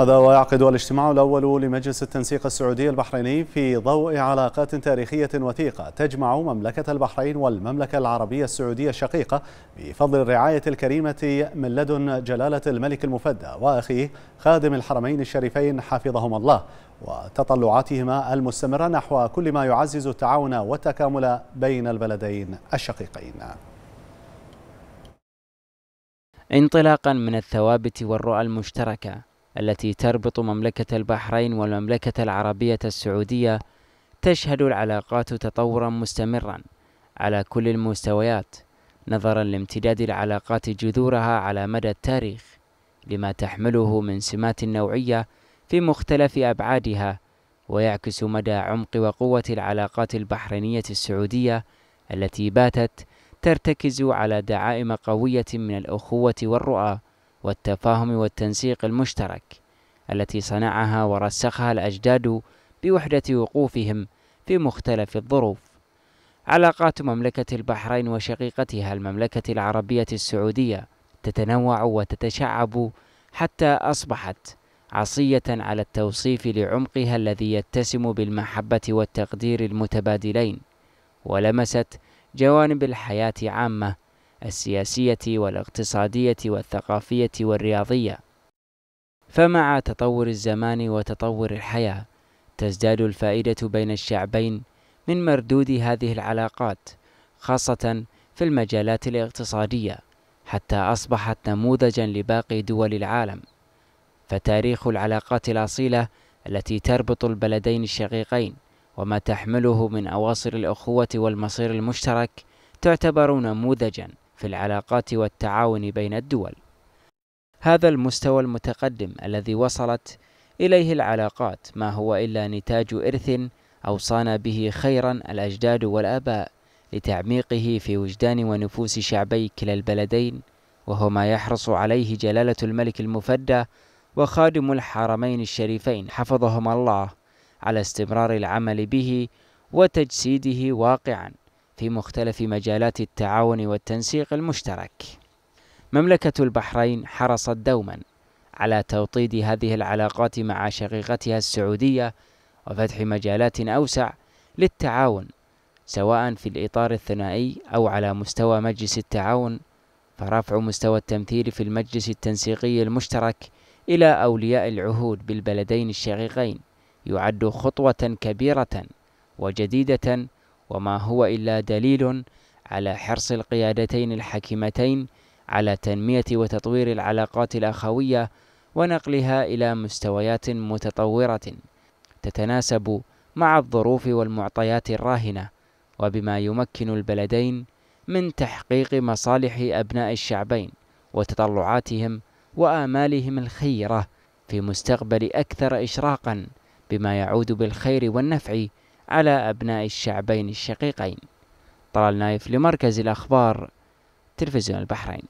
هذا ويعقد الاجتماع الأول لمجلس التنسيق السعودي البحريني في ضوء علاقات تاريخية وثيقة تجمع مملكة البحرين والمملكة العربية السعودية الشقيقة بفضل الرعاية الكريمة من لدن جلالة الملك المفدى وأخيه خادم الحرمين الشريفين حفظهما الله وتطلعاتهما المستمرة نحو كل ما يعزز التعاون والتكامل بين البلدين الشقيقين انطلاقا من الثوابت والرؤى المشتركه التي تربط مملكة البحرين والمملكة العربية السعودية تشهد العلاقات تطورا مستمرا على كل المستويات نظرا لامتداد العلاقات جذورها على مدى التاريخ لما تحمله من سمات نوعية في مختلف أبعادها ويعكس مدى عمق وقوة العلاقات البحرينية السعودية التي باتت ترتكز على دعائم قوية من الأخوة والرؤى والتفاهم والتنسيق المشترك التي صنعها ورسخها الأجداد بوحدة وقوفهم في مختلف الظروف. علاقات مملكة البحرين وشقيقتها المملكة العربية السعودية تتنوع وتتشعب حتى أصبحت عصية على التوصيف لعمقها الذي يتسم بالمحبة والتقدير المتبادلين، ولمست جوانب الحياة عامة السياسية والاقتصادية والثقافية والرياضية فمع تطور الزمان وتطور الحياة تزداد الفائدة بين الشعبين من مردود هذه العلاقات خاصة في المجالات الاقتصادية حتى أصبحت نموذجا لباقي دول العالم فتاريخ العلاقات الأصيلة التي تربط البلدين الشقيقين وما تحمله من أواصر الأخوة والمصير المشترك تعتبر نموذجا في العلاقات والتعاون بين الدول هذا المستوى المتقدم الذي وصلت إليه العلاقات ما هو إلا نتاج إرث أوصانا به خيرا الأجداد والآباء لتعميقه في وجدان ونفوس شعبي كلا البلدين وهو ما يحرص عليه جلالة الملك المفدى وخادم الحرمين الشريفين حفظهما الله على استمرار العمل به وتجسيده واقعا في مختلف مجالات التعاون والتنسيق المشترك مملكة البحرين حرصت دوما على توطيد هذه العلاقات مع شقيقتها السعودية وفتح مجالات أوسع للتعاون سواء في الإطار الثنائي أو على مستوى مجلس التعاون فرفع مستوى التمثيل في المجلس التنسيقي المشترك إلى أولياء العهود بالبلدين الشقيقين يعد خطوة كبيرة وجديدة وما هو إلا دليل على حرص القيادتين الحكيمتين على تنمية وتطوير العلاقات الأخوية ونقلها إلى مستويات متطورة تتناسب مع الظروف والمعطيات الراهنة وبما يمكن البلدين من تحقيق مصالح أبناء الشعبين وتطلعاتهم وآمالهم الخيرة في مستقبل أكثر إشراقا بما يعود بالخير والنفع على أبناء الشعبين الشقيقين طلال نايف لمركز الأخبار تلفزيون البحرين